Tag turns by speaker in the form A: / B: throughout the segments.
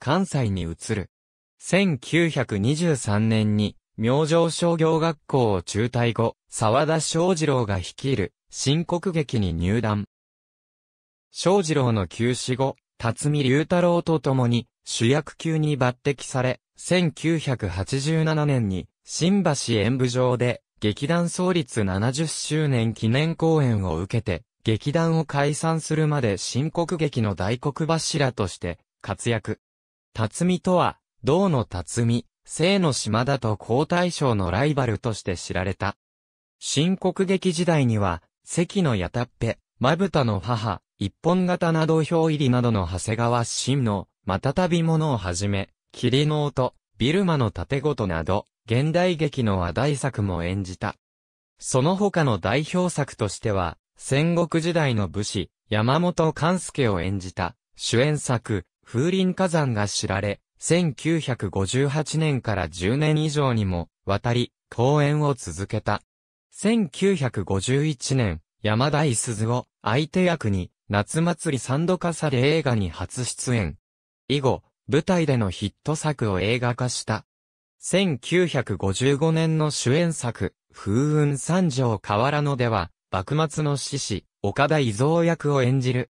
A: 関西に移る。1923年に、明星商業学校を中退後、沢田昌二郎が率いる、新国劇に入団。昌二郎の休止後、辰巳龍太郎と共に、主役級に抜擢され、1987年に、新橋演舞場で、劇団創立70周年記念公演を受けて、劇団を解散するまで新国劇の大黒柱として活躍。辰巳とは、銅の辰巳、生の島田と皇太将のライバルとして知られた。新国劇時代には、関の矢たっぺ、まぶたの母、一本型など表入りなどの長谷川真の、またたびものをはじめ、霧の音、ビルマの盾ごとなど、現代劇の話題作も演じた。その他の代表作としては、戦国時代の武士、山本勘介を演じた、主演作、風林火山が知られ、1958年から10年以上にも、渡り、講演を続けた。1951年、山田いすずを相手役に、夏祭り三度化され映画に初出演。以後、舞台でのヒット作を映画化した。1955年の主演作、風雲三条河原野では、幕末の獅士、岡田伊蔵役を演じる。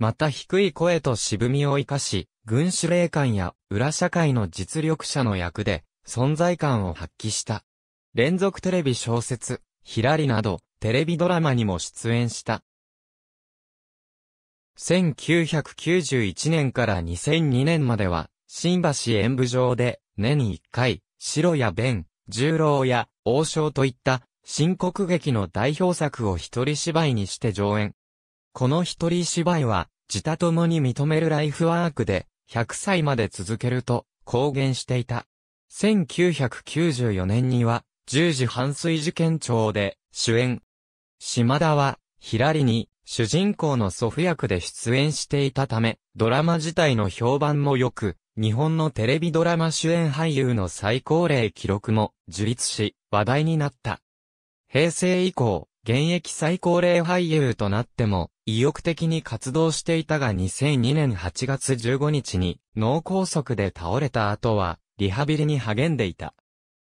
A: また低い声と渋みを生かし、軍司令官や裏社会の実力者の役で存在感を発揮した。連続テレビ小説、ひらりなどテレビドラマにも出演した。1991年から2002年までは、新橋演舞場で年1回、白や弁、十郎や王将といった新国劇の代表作を一人芝居にして上演。この一人芝居は、自他ともに認めるライフワークで、100歳まで続けると、公言していた。1994年には、十時半水事件長で、主演。島田は、ひらりに、主人公の祖父役で出演していたため、ドラマ自体の評判も良く、日本のテレビドラマ主演俳優の最高齢記録も樹立し、話題になった。平成以降、現役最高齢俳優となっても、意欲的に活動していたが2002年8月15日に脳梗塞で倒れた後は、リハビリに励んでいた。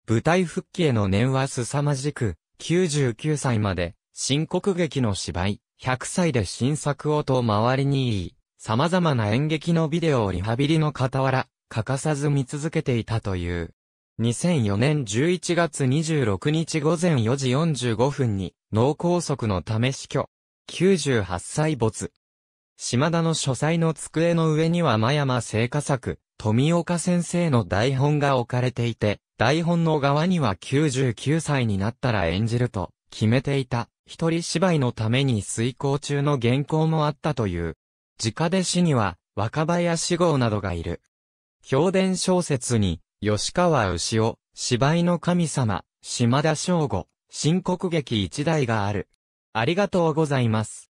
A: 舞台復帰への念は凄まじく、99歳まで、新国劇の芝居、100歳で新作をと周りに言い、様々な演劇のビデオをリハビリの傍ら、欠かさず見続けていたという。2004年11月26日午前4時45分に脳梗塞のため死去。98歳没。島田の書斎の机の上には真山聖火作、富岡先生の台本が置かれていて、台本の側には99歳になったら演じると決めていた、一人芝居のために遂行中の原稿もあったという。直弟子には若林号などがいる。評伝小説に吉川牛尾、芝居の神様、島田翔吾、新国劇一代がある。ありがとうございます。